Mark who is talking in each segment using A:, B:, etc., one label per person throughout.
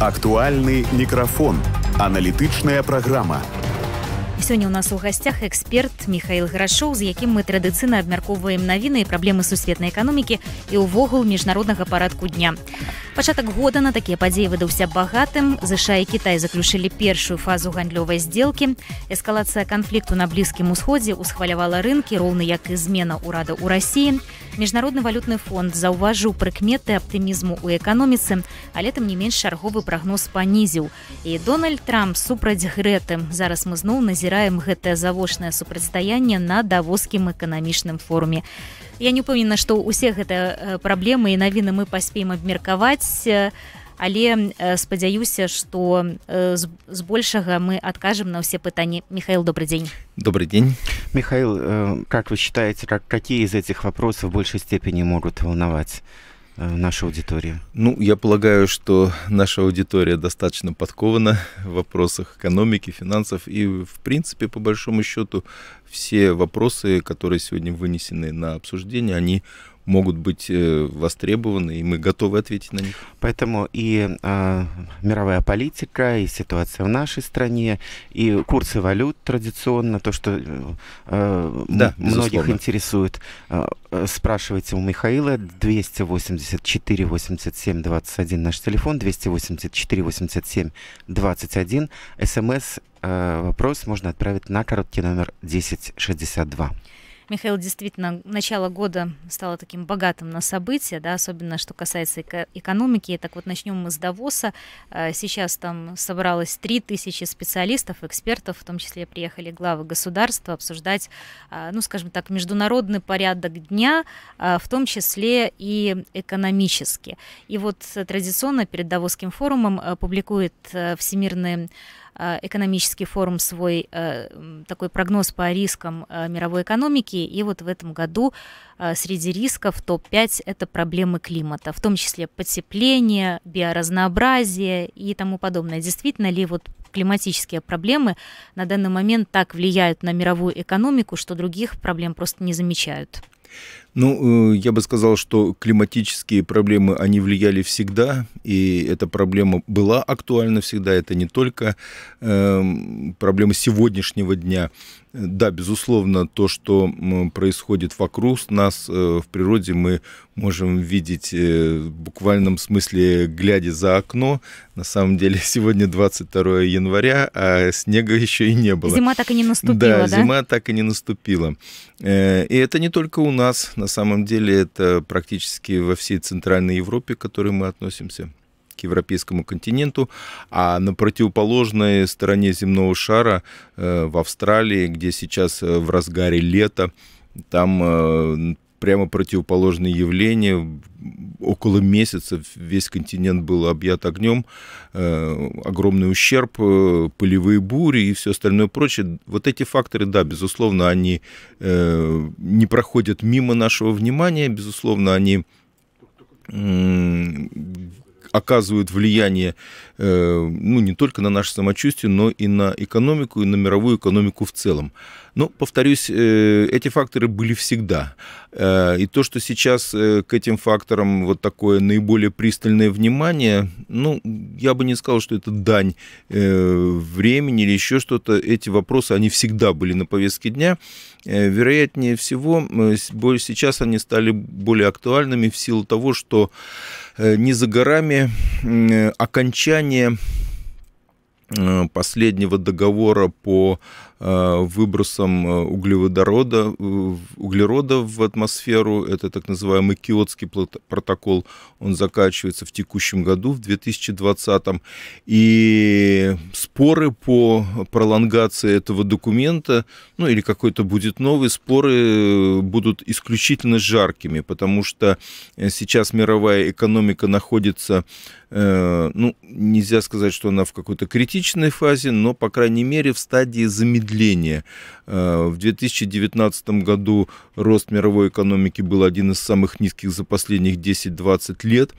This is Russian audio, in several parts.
A: Актуальный микрофон. аналітична программа.
B: Сёння ў нас у гасцях эксперт Михаил Грашоў, з якім мы традыцыйна абмяркоўваем навіны і праблемы сусветнай эканомікі і ўвогул міжнароднага парадку дня пачатак года на такія падзеі выдаўся багатым ЗША і Кітай заключылі першую фазу гандлёвай здзелкі эскалацыя канфлікту на блізкім усходзе усхвалявала рынкі роўны як і змена ўрада ў рассіі міжнародны валютны фонд заўважыў прыкметы аптымізму у эканоміцы але тым не менш чарговы прагноз панізіў і дональд трамп супраць гэты зараз мы зноў назіраем гэтае завочнае супрацьстаянне на давоскім эканамічным форуме я не ўпэўнена что у всех это э, проблемы, и навіны мы поспеем абмеркаваць э, але э, спадзяюся что с збольшага мы откажем на все пытания михаил добрый день
C: добрый день михаил как вы считаете как какие из этих вопросов в большей степени могут волновать Э, наша аудитория?
A: Ну, я полагаю, что наша аудитория достаточно подкована в вопросах экономики, финансов и, в принципе, по большому счету, все вопросы, которые сегодня вынесены на обсуждение, они могут быть э, востребованы, и мы готовы ответить на них. Поэтому и э,
C: мировая политика, и ситуация в нашей стране, и курсы валют традиционно, то, что э, э да, многих интересует. А, э, спрашивайте у Михаила 284 87 21 наш телефон, 284 87 21, смс э, вопрос можно отправить на короткий номер 1062.
B: Михаил, действительно, начало года стало таким богатым на события, да, особенно что касается эко- экономики. Так вот, начнем мы с Давоса. А, сейчас там собралось 3000 специалистов, экспертов, в том числе приехали главы государства обсуждать, а, ну, скажем так, международный порядок дня, а, в том числе и экономически. И вот э, традиционно перед Давосским форумом э, публикует э, Всемирный Э, экономический форум свой э, такой прогноз по рискам э, мировой экономики, и вот в этом году среди рисков топ-5 это проблемы климата, в том числе потепление, биоразнообразие и тому подобное. Действительно ли вот климатические проблемы на данный момент так влияют на мировую экономику, что других проблем просто не замечают?
A: Ну, э, я бы сказал, что климатические проблемы, они влияли всегда, и эта проблема была актуальна всегда. Это не только эм, проблемы сегодняшнего дня. Да, безусловно, то, что происходит вокруг нас э, в природе, мы можем видеть э, в буквальном смысле, глядя за окно. На самом деле, сегодня 22 января, а снега еще и не было. Зима
B: так и не наступила, да? да? зима
A: так и не наступила. И это не только у нас, на самом деле это практически во всей Центральной Европе, к которой мы относимся, к европейскому континенту, а на противоположной стороне земного шара, э, в Австралии, где сейчас э, в разгаре лето, там э, прямо противоположные явления. Около месяца весь континент был объят огнем, э, огромный ущерб, э, полевые бури и все остальное прочее. Вот эти факторы, да, безусловно, они э, не проходят мимо нашего внимания, безусловно, они оказывают влияние э, ну, не только на наше самочувствие, но и на экономику, и на мировую экономику в целом. Но, повторюсь, э, эти факторы были всегда. Э, и то, что сейчас к этим факторам вот такое наиболее пристальное внимание, ну, я бы не сказал, что это дань времени или еще что-то. Эти вопросы, они всегда были на повестке дня. Вероятнее всего, сейчас они стали более актуальными в силу того, что Э, не за горами э, окончание э, последнего договора по Э, выбросом э, углеводорода, э, углерода в атмосферу. Это так называемый киотский протокол. Он заканчивается в текущем году, в 2020. И споры по пролонгации этого документа, ну или какой-то будет новый, споры будут исключительно жаркими, потому что сейчас мировая экономика находится, ну, нельзя сказать, что она в какой-то критичной фазе, но, по крайней мере, в стадии замедления замедление. Э, в 2019 году рост мировой экономики был один из самых низких за последних 10-20 лет.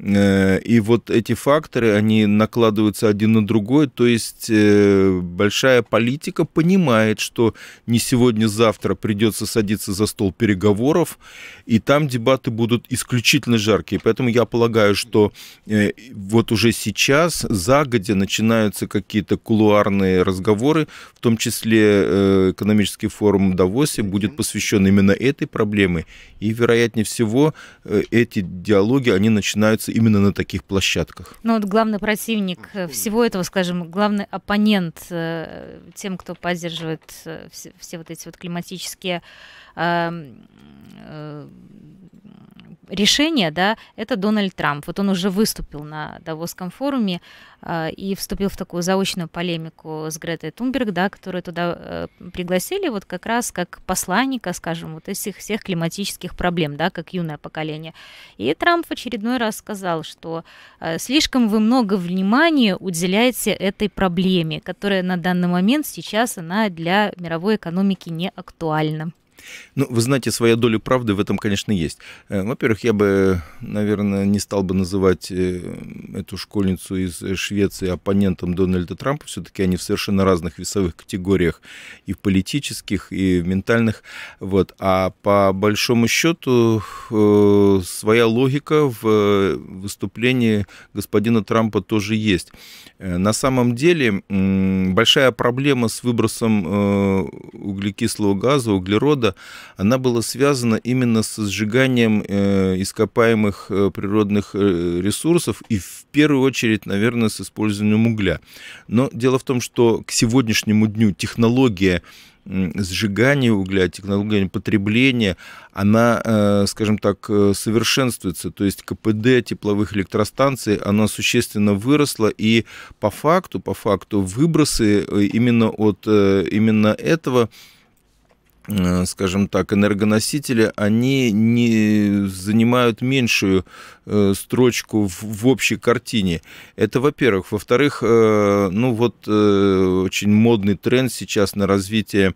A: Э, и вот эти факторы, они накладываются один на другой, то есть э, большая политика понимает, что не сегодня-завтра придется садиться за стол переговоров, и там дебаты будут исключительно жаркие. Поэтому я полагаю, что э, вот уже сейчас, загодя, начинаются какие-то кулуарные разговоры, в том числе экономический форум Давосе будет посвящен именно этой проблеме, и, вероятнее всего, эти диалоги, они начинаются находится именно на таких площадках.
B: Ну вот главный противник э, всего этого, скажем, главный оппонент э, тем, кто поддерживает э, все, все вот эти вот климатические эм, решение, да, это Дональд Трамп. Вот он уже выступил на Давосском форуме э, и вступил в такую заочную полемику с Гретой Тунберг, да, которую туда э, пригласили вот как раз как посланника, скажем, вот этих всех климатических проблем, да, как юное поколение. И Трамп в очередной раз сказал, что э, слишком вы много внимания уделяете этой проблеме, которая на данный момент сейчас она для мировой экономики не актуальна.
A: Ну, вы знаете, своя доля правды в этом, конечно, есть. Э, во-первых, я бы, наверное, не стал бы называть э, эту школьницу из Швеции оппонентом Дональда Трампа. Все-таки они в совершенно разных весовых категориях, и в политических, и в ментальных. Вот. А по большому счету, э, своя логика в выступлении господина Трампа тоже есть. На самом деле, большая проблема с выбросом углекислого газа, углерода, она была связана именно с сжиганием э, ископаемых э, природных э, ресурсов и в первую очередь, наверное, с использованием угля. Но дело в том, что к сегодняшнему дню технология сжигание угля, технология потребления, она, скажем так, совершенствуется. То есть КПД тепловых электростанций, она существенно выросла, и по факту, по факту выбросы именно от именно этого Э, скажем так, энергоносители, они не занимают меньшую э, строчку в, в общей картине. Это, во-первых. Во-вторых, э, ну вот очень модный тренд сейчас на развитие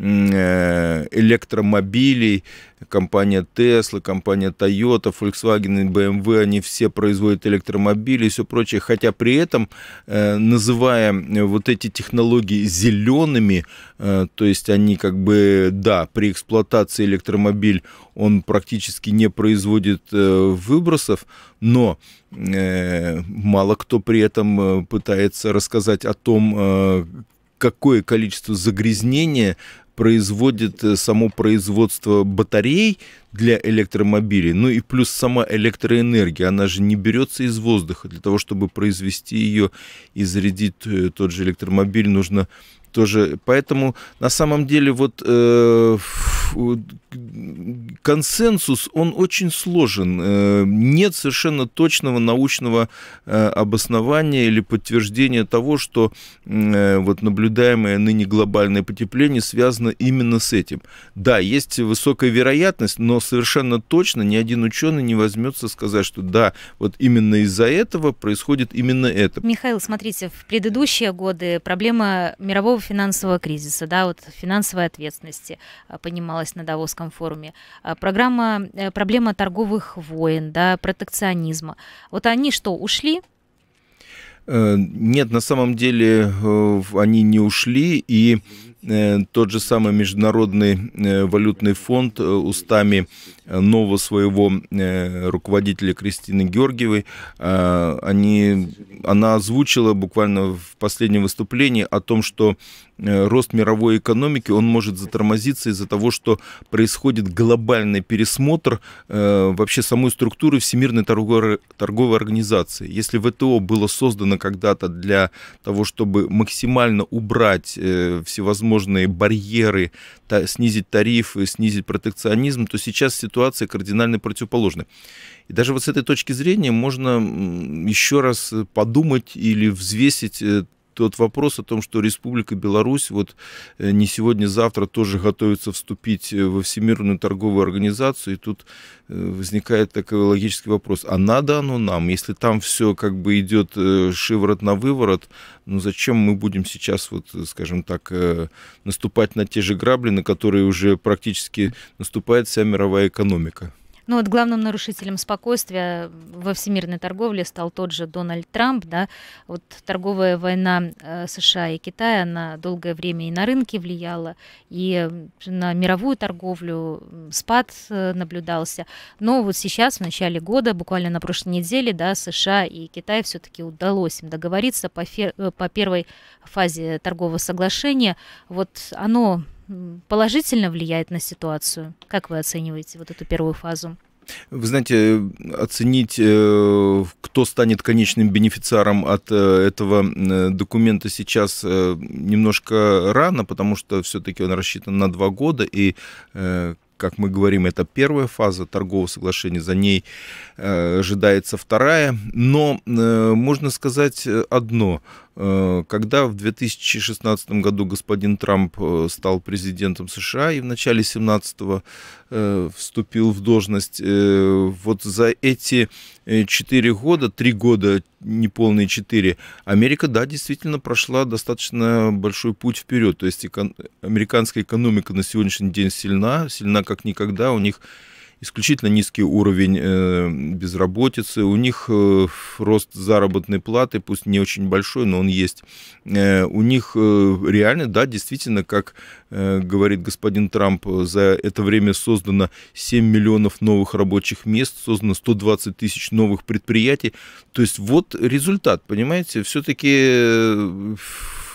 A: Э, электромобилей, компания Tesla, компания Toyota, Volkswagen и BMW, они все производят электромобили и все прочее. Хотя при этом, э, называя э, вот эти технологии зелеными, то есть они как бы, да, при эксплуатации электромобиль он практически не производит выбросов, но мало кто при этом пытается рассказать о том, какое количество загрязнения производит э, само производство батарей для электромобилей, ну и плюс сама электроэнергия, она же не берется из воздуха. Для того, чтобы произвести ее и зарядить э, тот же электромобиль, нужно тоже. Поэтому на самом деле вот э, консенсус, он очень сложен. Э, нет совершенно точного научного э, обоснования или подтверждения того, что э, вот наблюдаемое ныне глобальное потепление связано именно с этим. Да, есть высокая вероятность, но совершенно точно ни один ученый не возьмется сказать, что да, вот именно из-за этого происходит именно это.
B: Михаил, смотрите, в предыдущие годы проблема мирового финансового кризиса, да, вот финансовой ответственности а, понималась на Давосском форуме, а, программа, э, проблема торговых войн, да, протекционизма. Вот они что, ушли?
A: Э, нет, на самом деле э, они не ушли, и Э, тот же самый Международный э, валютный фонд э, устами нового своего руководителя Кристины Георгиевой, они, она озвучила буквально в последнем выступлении о том, что рост мировой экономики, он может затормозиться из-за того, что происходит глобальный пересмотр вообще самой структуры Всемирной торговой, организации. Если ВТО было создано когда-то для того, чтобы максимально убрать всевозможные всевозможные барьеры, та, снизить тарифы, снизить протекционизм, то сейчас ситуация кардинально противоположная. И даже вот с этой точки зрения можно еще раз э, подумать или взвесить э, тот вопрос о том, что Республика Беларусь вот э, не сегодня-завтра тоже готовится вступить э, во Всемирную торговую организацию, и тут э, возникает такой логический вопрос, а надо оно нам? Если там все как бы идет шиворот на выворот, ну зачем мы будем сейчас, вот, скажем так, наступать на те же грабли, на которые уже практически наступает вся мировая экономика?
B: Ну вот главным нарушителем спокойствия во всемирной торговле стал тот же Дональд Трамп, да. Вот торговая война э, США и Китая, она долгое время и на рынке влияла, и на мировую торговлю спад э, наблюдался. Но вот сейчас, в начале года, буквально на прошлой неделе, да, США и Китай все-таки удалось им договориться по, фер... Э, по первой фазе торгового соглашения. Вот оно положительно влияет на ситуацию? Как вы оцениваете вот эту первую фазу?
A: Вы знаете, э, оценить, э, кто станет конечным бенефициаром от э, этого документа сейчас немножко рано, потому что все-таки он рассчитан на два года, и как мы говорим, это первая фаза торгового соглашения, за ней э, ожидается вторая. Но э, можно сказать одно. Э, когда в 2016 году господин Трамп стал президентом США и в начале 2017 вступил в должность, вот за эти 4 э, года, 3 года, неполные 4, Америка, да, действительно прошла достаточно большой путь вперед. То есть эко- американская экономика на сегодняшний день сильна, сильна как никогда. У них исключительно низкий уровень э, безработицы, у них э, рост заработной платы, пусть не очень большой, но он есть. Э, у них реально, да, действительно, как говорит господин Трамп, за это время создано 7 миллионов новых рабочих мест, создано 120 тысяч новых предприятий. То есть вот результат, понимаете, все-таки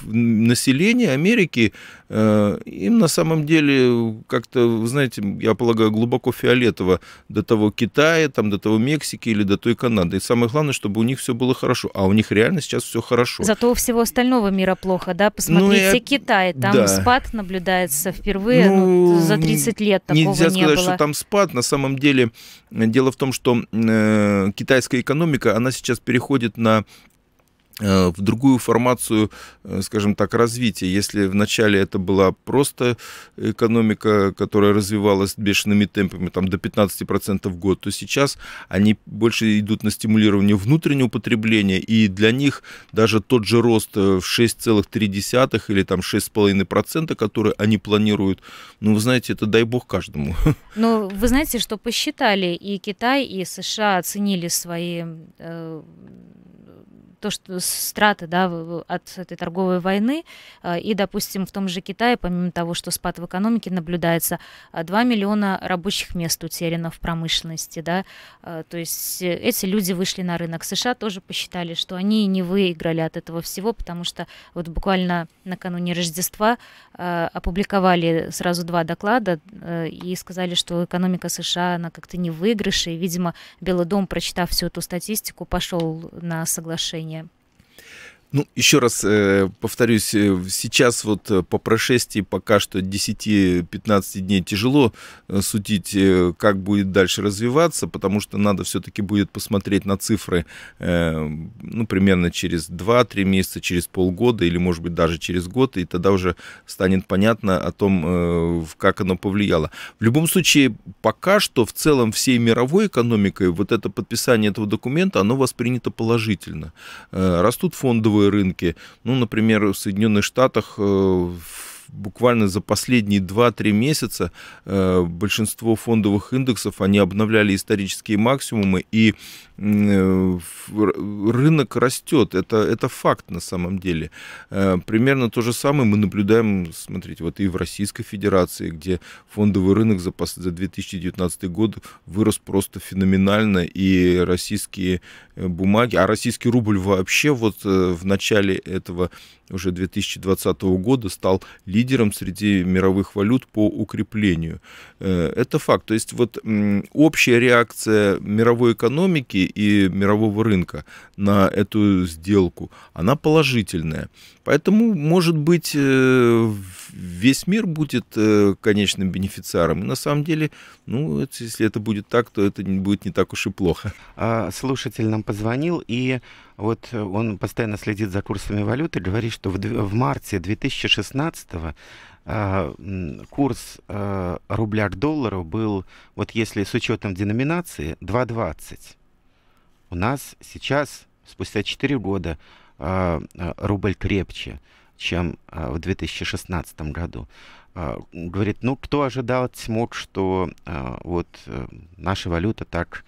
A: населения Америки, э, им на самом деле как-то, знаете, я полагаю, глубоко фиолетово до того Китая, там, до того Мексики или до той Канады. И самое главное, чтобы у них все было хорошо. А у них реально сейчас все хорошо.
B: Зато у всего остального мира плохо, да? Ну, Посмотрите ну, я... Китай, там да. спад наблюдается впервые ну, ну, за 30 лет такого нельзя не сказать, было. что там
A: спад. На самом деле дело в том, что э, китайская экономика, она сейчас переходит на Э, в другую формацию, э, скажем так, развития. Если вначале это была просто экономика, которая развивалась бешеными темпами, там до 15% в год, то сейчас они больше идут на стимулирование внутреннего потребления, и для них даже тот же рост э, в 6,3 или там 6,5%, который они планируют, ну, вы знаете, это дай бог каждому.
B: Ну, вы знаете, что посчитали, и Китай, и США оценили свои э то, что страты да, от этой торговой войны. А, и, допустим, в том же Китае, помимо того, что спад в экономике наблюдается, 2 а, миллиона рабочих мест утеряно в промышленности. Да? А, то есть э, эти люди вышли на рынок. США тоже посчитали, что они не выиграли от этого всего, потому что вот буквально накануне Рождества опубликовали сразу два доклада э, и сказали, что экономика США, она как-то не в И, видимо, Белый дом, прочитав всю эту статистику, пошел на соглашение
A: ну, еще раз э, повторюсь, э, сейчас вот э, по прошествии пока что 10-15 дней тяжело э, судить, как будет дальше развиваться, потому что надо все-таки будет посмотреть на цифры, э, ну, примерно через 2-3 месяца, через полгода или, может быть, даже через год, и тогда уже станет понятно о том, э, как оно повлияло. В любом случае, пока что в целом всей мировой экономикой вот это подписание этого документа, оно воспринято положительно. Э, растут фондовые рынки. Ну, например, в Соединенных Штатах э, в буквально за последние 2-3 месяца э, большинство фондовых индексов, они обновляли исторические максимумы, и э, рынок растет. Это, это факт на самом деле. Э, примерно то же самое мы наблюдаем, смотрите, вот и в Российской Федерации, где фондовый рынок за, за 2019 год вырос просто феноменально, и российские бумаги, а российский рубль вообще вот в начале этого уже 2020 года стал лидером лидером среди мировых валют по укреплению. Э, это факт. То есть вот общая реакция мировой экономики и мирового рынка на эту сделку, она положительная. Поэтому, может быть, э, весь мир будет э, конечным бенефициаром. И на самом деле, ну, если это будет так, то это будет не так уж и плохо. А слушатель нам позвонил и вот э, он постоянно следит
C: за курсами валюты, говорит, что в, в марте 2016 э, курс э, рубля к доллару был, вот если с учетом деноминации, 2,20. У нас сейчас, спустя 4 года, э, э, рубль крепче чем а, в 2016 году. А, говорит, ну кто ожидал смог, что а, вот э, наша валюта так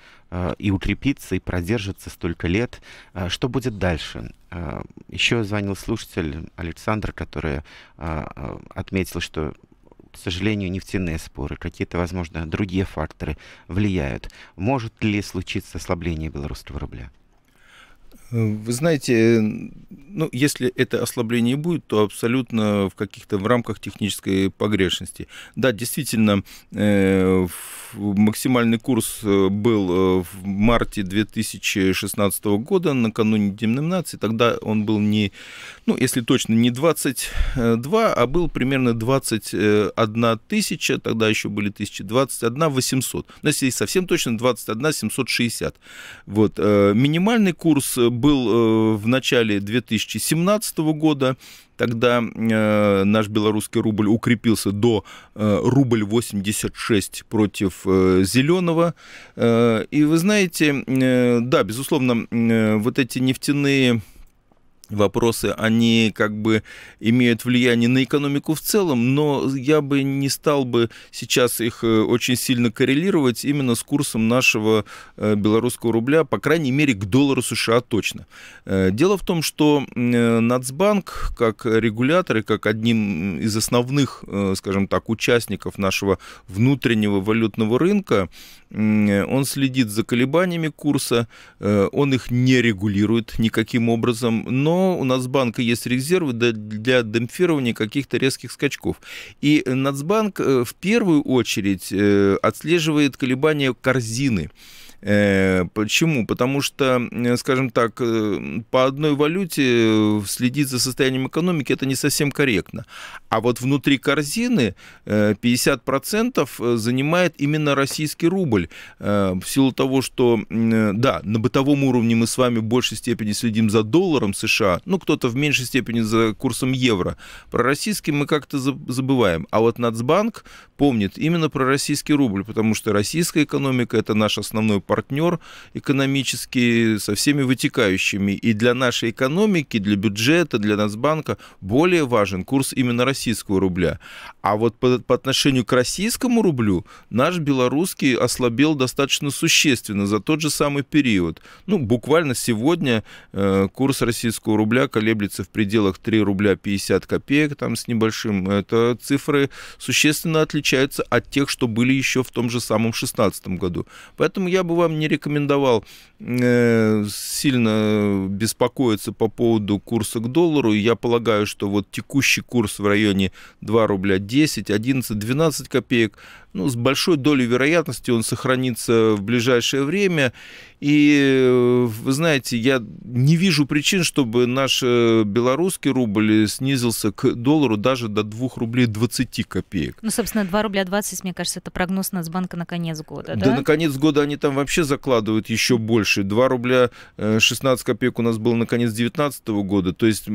C: и укрепится, и продержится столько лет. Что будет дальше? Еще звонил слушатель Александр, который отметил, что к сожалению, нефтяные споры, какие-то, возможно, другие факторы влияют. Может
A: ли случиться ослабление белорусского рубля? Вы знаете, ну, если это ослабление будет, то абсолютно в каких-то в рамках технической погрешности. Да, действительно, э, максимальный курс э, был э, в марте 2016 года, накануне демноминации. Тогда он был не, ну, если точно, не 22, а был примерно 21 тысяча, тогда еще были 1021 800. Ну, если совсем точно, 21 760. Вот. Э, минимальный курс был э, в начале 2017 года. Тогда э, наш белорусский рубль укрепился до э, рубль 86 против зеленого. и вы знаете, да, безусловно, вот эти нефтяные вопросы, они как бы имеют влияние на экономику в целом, но я бы не стал бы сейчас их э, очень сильно коррелировать именно с курсом нашего э, белорусского рубля, по крайней мере, к доллару США точно. Э, дело в том, что Нацбанк, как регулятор и как одним из основных, скажем так, участников нашего внутреннего валютного рынка, он следит за колебаниями курса, он их не регулирует никаким образом, но у нас банка есть резервы для демпфирования каких-то резких скачков. И Нацбанк э, в первую очередь э, отслеживает колебания корзины. Э, почему? Потому что, скажем так, э, по одной валюте э, следить за состоянием экономики это не совсем корректно. А вот внутри корзины 50% занимает именно российский рубль. В силу того, что, да, на бытовом уровне мы с вами в большей степени следим за долларом США, ну, кто-то в меньшей степени за курсом евро. Про российский мы как-то забываем. А вот Нацбанк помнит именно про российский рубль, потому что российская экономика – это наш основной партнер партнер экономический со всеми вытекающими. И для нашей экономики, для бюджета, для Нацбанка более важен курс именно российского рубля. А вот по, по отношению к российскому рублю наш белорусский ослабел достаточно существенно за тот же самый период. Ну, буквально сегодня э, курс российского рубля колеблется в пределах 3 рубля 50 копеек, там с небольшим. Это цифры существенно отличаются от тех, что были еще в том же самом 16 году. Поэтому я бы бы вам не рекомендовал Э, сильно беспокоиться по поводу курса к доллару. Я полагаю, что вот текущий курс в районе 2 рубля 10, 11, 12 копеек, ну, с большой долей вероятности он сохранится в ближайшее время. И, э, вы знаете, я не вижу причин, чтобы наш э, белорусский рубль снизился к доллару даже до 2 рублей 20 копеек.
B: Ну, собственно, 2 рубля 20, мне кажется, это прогноз Нацбанка на конец года, да? Да, на
A: конец года они там вообще закладывают еще больше Польши, 2 рубля 16 э, копеек у нас было на конец 2019 года, то есть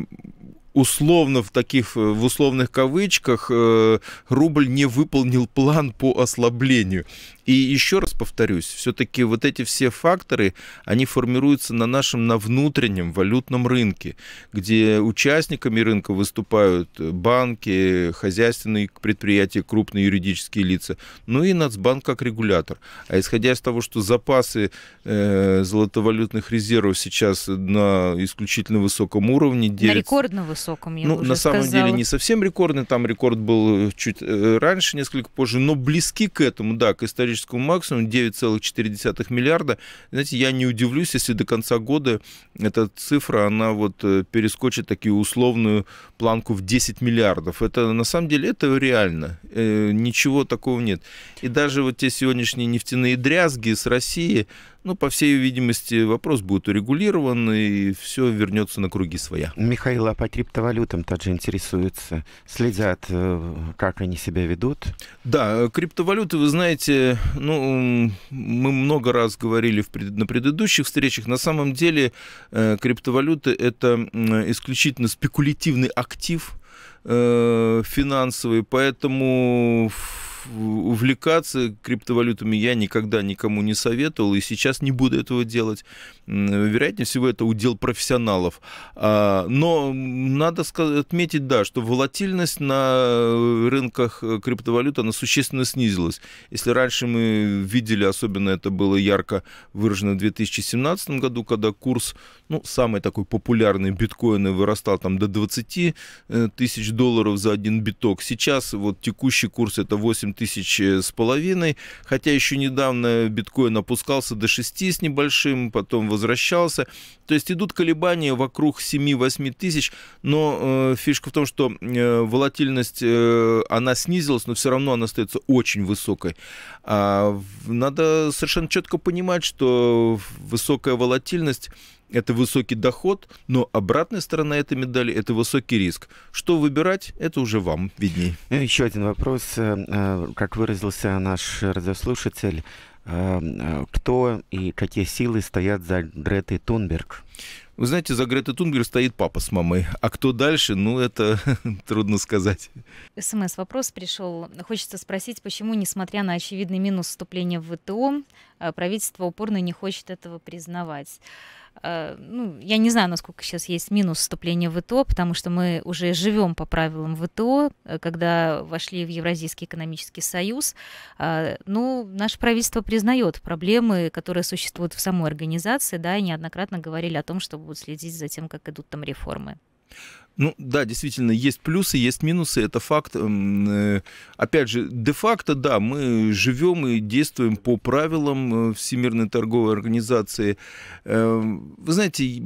A: условно в таких, э, в условных кавычках, э, рубль не выполнил план по ослаблению. И еще раз повторюсь, все-таки вот эти все факторы, они формируются на нашем, на внутреннем валютном рынке, где участниками рынка выступают э, банки, хозяйственные предприятия, крупные юридические лица, ну и Нацбанк как регулятор. А исходя из того, что запасы золотовалютных резервов сейчас на исключительно высоком уровне... На рекордно
B: высоком высоком, я Ну, уже на самом сказала. деле не
A: совсем рекордный, там рекорд был э, чуть э, раньше, несколько позже, но близки к этому, да, к историческому максимуму 9,4 миллиарда. Знаете, я не удивлюсь, если до конца года эта цифра, она вот э, перескочит такие условную планку в 10 миллиардов. Это на самом деле это реально, ничего такого нет. И даже вот те сегодняшние нефтяные дрязги с Россией, ну, по всей видимости, вопрос будет урегулирован, и все вернется на круги своя. Михаил, а
C: по криптовалютам также интересуются, следят, э,
A: как они себя ведут? Да, криптовалюты, вы знаете, ну, мы много раз говорили в, на предыдущих встречах, на самом деле э, криптовалюты — это исключительно спекулятивный актив э, финансовый, поэтому увлекаться криптовалютами я никогда никому не советовал и сейчас не буду этого делать. Вероятнее всего, это удел профессионалов. А, но надо отметить, да, что волатильность на э, рынках э, криптовалют, она существенно снизилась. Если раньше мы видели, особенно это было ярко выражено в 2017 году, когда курс, ну, самый такой популярный биткоина вырастал там до 20 э, тысяч долларов за один биток. Сейчас вот текущий курс это 8 8 тысяч э, с половиной, хотя еще недавно биткоин опускался до 6 с небольшим, потом возвращался. То есть идут колебания вокруг 7-8 тысяч, но э, фишка в том, что э, волатильность, э, она снизилась, но все равно она остается очень высокой. А, надо совершенно четко понимать, что высокая волатильность это высокий доход, но обратная сторона этой медали – это высокий риск. Что выбирать, это уже вам видней.
C: Ну, Еще один вопрос. Э, э, как выразился наш радиослушатель, э, кто и
A: какие силы стоят за Гретой Тунберг? Вы знаете, за Гретой Тунберг стоит папа с мамой. А кто дальше, ну, это трудно сказать.
B: СМС-вопрос пришел. Хочется спросить, почему, несмотря на очевидный минус вступления в ВТО, правительство упорно не хочет этого признавать? Э, ну, я не знаю, насколько сейчас есть минус вступления в ВТО, потому что мы уже живем по правилам ВТО, э, когда вошли в Евразийский экономический союз. Э, ну, наше правительство признает проблемы, которые существуют в самой организации, да, и неоднократно говорили о том, что будут следить за тем, как идут там реформы.
A: Ну да, действительно, есть плюсы, есть минусы, это факт. Эм, э, опять же, де-факто, да, мы живем и действуем по правилам э, Всемирной торговой организации. Эм, вы знаете,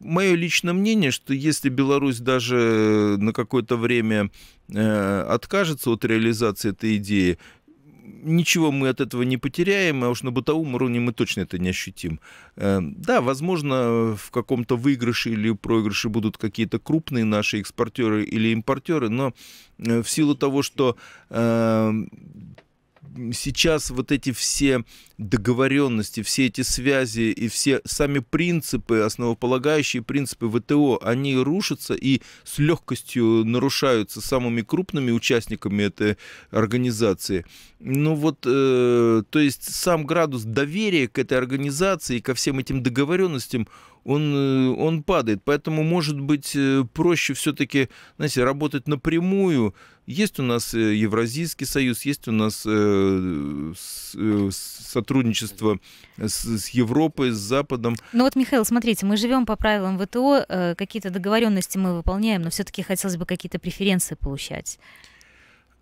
A: мое личное мнение, что если Беларусь даже на какое-то время э, откажется от реализации этой идеи, ничего мы от этого не потеряем, а уж на бытовом уровне мы точно это не ощутим. Эм, да, возможно, в каком-то выигрыше или проигрыше будут какие-то крупные наши экспортеры или импортеры, но э, в силу того, что эм, сейчас вот эти все договоренности, все эти связи и все сами принципы, основополагающие принципы ВТО, они рушатся и с легкостью нарушаются самыми крупными участниками этой организации. Ну вот, э, то есть сам градус доверия к этой организации и ко всем этим договоренностям, он, э, он падает. Поэтому, может быть, э, проще все-таки, знаете, работать напрямую. Есть у нас э, Евразийский союз, есть у нас э, сотрудничество сотрудничество с, с Европой, с Западом.
B: Ну вот, Михаил, смотрите, мы живем по правилам ВТО, э, какие-то договоренности мы выполняем, но все-таки хотелось бы какие-то преференции получать.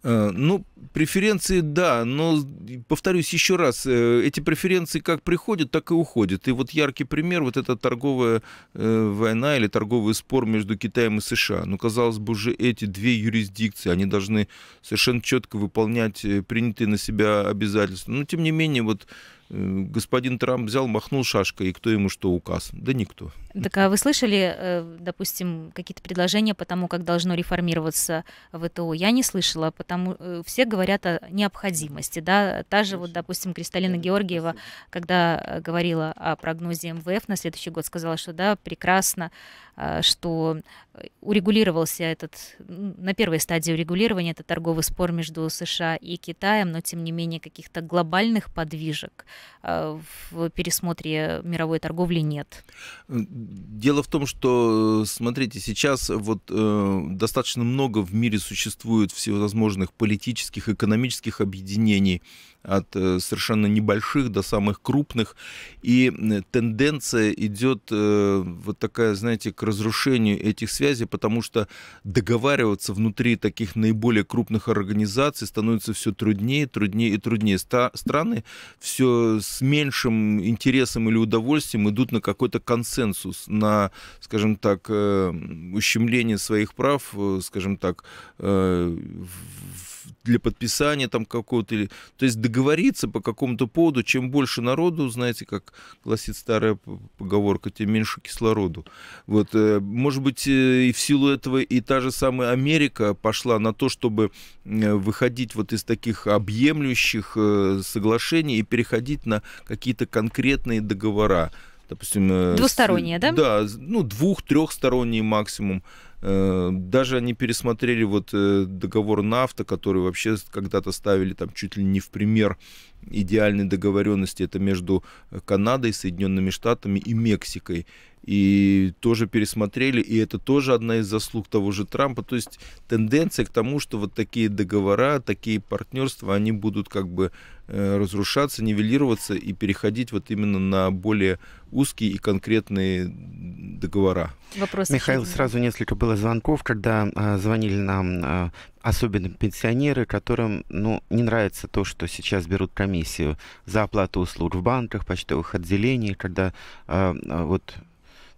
A: Э, ну, преференции, да, но, повторюсь еще раз, э, эти преференции как приходят, так и уходят. И вот яркий пример, вот эта торговая э, война или торговый спор между Китаем и США. Ну, казалось бы, уже эти две юрисдикции, они должны совершенно четко выполнять принятые на себя обязательства. Но, тем не менее, вот господин Трамп взял, махнул шашкой, и кто ему что указ? Да никто.
B: Так а вы слышали, э, допустим, какие-то предложения по тому, как должно реформироваться ВТО? Я не слышала, потому э, все говорят о необходимости, да, та же вот, допустим, Кристалина Георгиева, когда э, говорила о прогнозе МВФ на следующий год, сказала, что да, прекрасно, Э, что э, урегулировался этот, на первой стадии урегулирования это торговый спор между США и Китаем, но тем не менее каких-то глобальных подвижек э, в пересмотре мировой торговли нет.
A: Дело в том, что, смотрите, сейчас вот э, достаточно много в мире существует всевозможных политических, экономических объединений, от э, совершенно небольших до самых крупных. И тенденция идет э, вот такая, знаете, к разрушению этих связей, потому что договариваться внутри таких наиболее крупных организаций становится все труднее, труднее и труднее. Страны все с меньшим интересом или удовольствием идут на какой-то консенсус, на, скажем так, э, ущемление своих прав, скажем так, в для подписания там какого-то. или То есть договориться по какому-то поводу, чем больше народу, знаете, как гласит старая поговорка, тем меньше кислороду. Вот, э, может быть, э, и в силу этого и та же самая Америка пошла на то, чтобы э, выходить вот из таких объемлющих соглашений и переходить на какие-то конкретные договора допустим... Двусторонние, с, да? Да, ну, двух-трехсторонние максимум Э, даже они пересмотрели вот э, договор нафта, который вообще когда-то ставили там чуть ли не в пример идеальной договоренности. Это между Канадой, Соединенными Штатами и Мексикой. И тоже пересмотрели, и это тоже одна из заслуг того же Трампа. То есть тенденция к тому, что вот такие договора, такие партнерства, они будут как бы э, разрушаться, нивелироваться и переходить вот именно на более узкие и конкретные договора.
B: Вопрос Михаил, сразу
C: несколько было звонков, когда э, звонили нам э, особенно пенсионеры, которым ну, не нравится то, что сейчас берут комиссию за оплату услуг в банках, почтовых отделениях, когда э, вот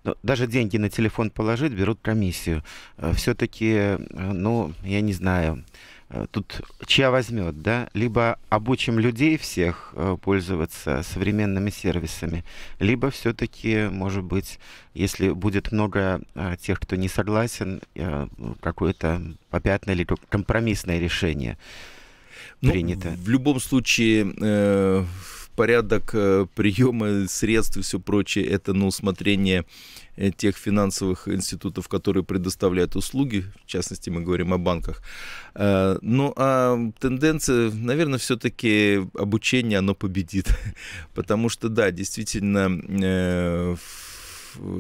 C: ну, даже деньги на телефон положить, берут комиссию. Э, Все-таки, э, ну, я не знаю, Э, тут чья возьмет, да? Либо обучим людей всех э, пользоваться современными сервисами, либо все-таки, может быть, если будет много э, тех, кто не согласен, какое-то попятное или компромиссное решение
A: ну, принято. В любом случае, э, порядок э, приема средств и все прочее, это на усмотрение э, тех финансовых институтов, которые предоставляют услуги, в частности, мы говорим о банках. Э, ну, а тенденция, наверное, все-таки обучение, оно победит. Потому что, да, действительно,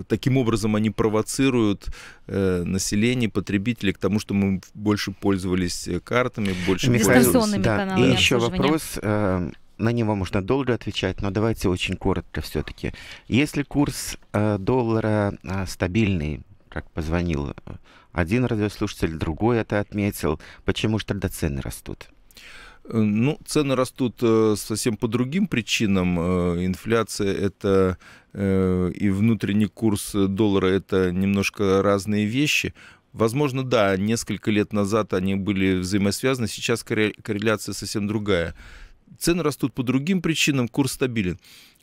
A: таким образом они провоцируют э, население, потребителей к тому, что мы больше пользовались картами, больше пользовались...
B: Да. и еще вопрос,
C: э, на него можно долго отвечать, но давайте очень коротко все-таки. Если курс э, доллара э, стабильный, как позвонил э,
A: один радиослушатель, другой это отметил, почему же тогда цены растут? Ну, цены растут совсем по другим причинам. Инфляция это и внутренний курс доллара это немножко разные вещи. Возможно, да, несколько лет назад они были взаимосвязаны, сейчас корреляция совсем другая. Цены растут по другим причинам, курс стабилен.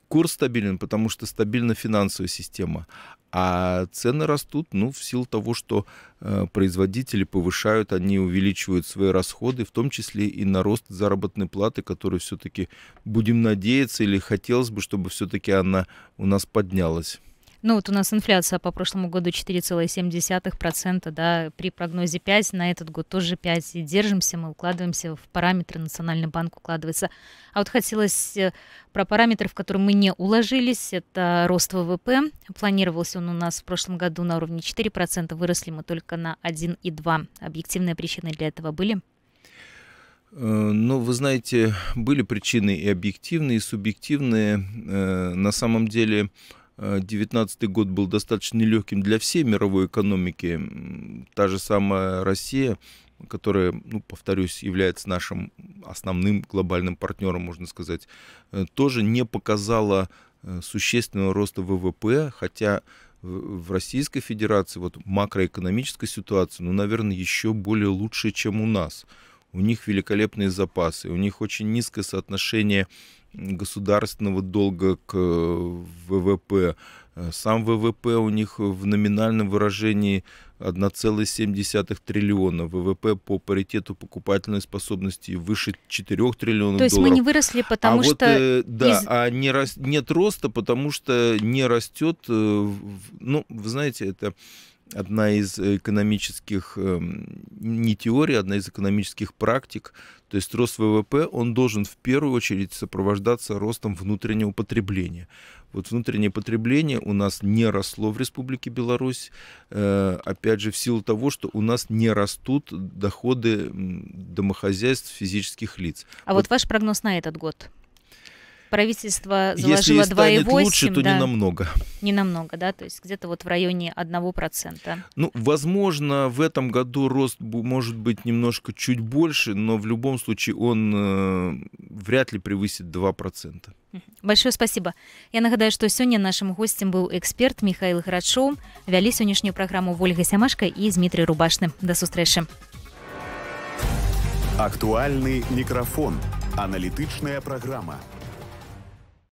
A: Курс стабилен, потому что стабильна финансовая система. А цены растут, ну, в силу того, что э, производители повышают, они увеличивают свои расходы, в том числе и на рост заработной платы, который все-таки будем надеяться или хотелось бы, чтобы все-таки она у нас поднялась.
B: Ну вот у нас инфляция по прошлому году 4,7%, да, при прогнозе 5, на этот год тоже 5. И держимся, мы укладываемся в параметры, Национальный банк укладывается. А вот хотелось э, про параметры, в которые мы не уложились, это рост ВВП. Планировался он у нас в прошлом году на уровне 4%, выросли мы только на 1,2%. Объективные причины для этого были?
A: Э, ну, вы знаете, были причины и объективные, и субъективные. Э, на самом деле, 2019 год был достаточно нелегким для всей мировой экономики. Та же самая Россия, которая, ну, повторюсь, является нашим основным глобальным партнером, можно сказать, э, тоже не показала э, существенного роста ВВП, хотя в Российской Федерации вот макроэкономическая ситуация, ну, наверное, еще более лучше, чем у нас. У них великолепные запасы, у них очень низкое соотношение государственного долга к э, ВВП. Э, сам ВВП у них в номинальном выражении 1,7 триллиона. ВВП по паритету покупательной способности выше 4 триллионов То есть долларов. мы не
B: выросли, а потому а что... Вот, э, да, из...
A: а не рас... нет роста, потому что не растет... Э, ну, вы знаете, это одна из экономических, эм, не теорий, одна из экономических практик. То есть рост ВВП, он должен в первую очередь сопровождаться ростом внутреннего потребления. Вот внутреннее потребление у нас не росло в Республике Беларусь, э, опять же, в силу того, что у нас не растут доходы домохозяйств физических лиц.
B: А вот, вот ваш прогноз на этот год? правительство заложило 2,8. Если станет 8, лучше, то да, не намного. Не намного, да, то есть где-то вот в районе 1%.
A: Ну, возможно, в этом году рост может быть немножко чуть больше, но в любом случае он э, вряд ли превысит 2%.
B: Большое спасибо. Я нагадаю, что сегодня нашим гостем был эксперт Михаил Градшоу. Вялі сьогоднішню программу Вольга Сямашка и Дмитрий Рубашны. До сустрэчы.
C: Актуальный микрофон. Аналитичная программа.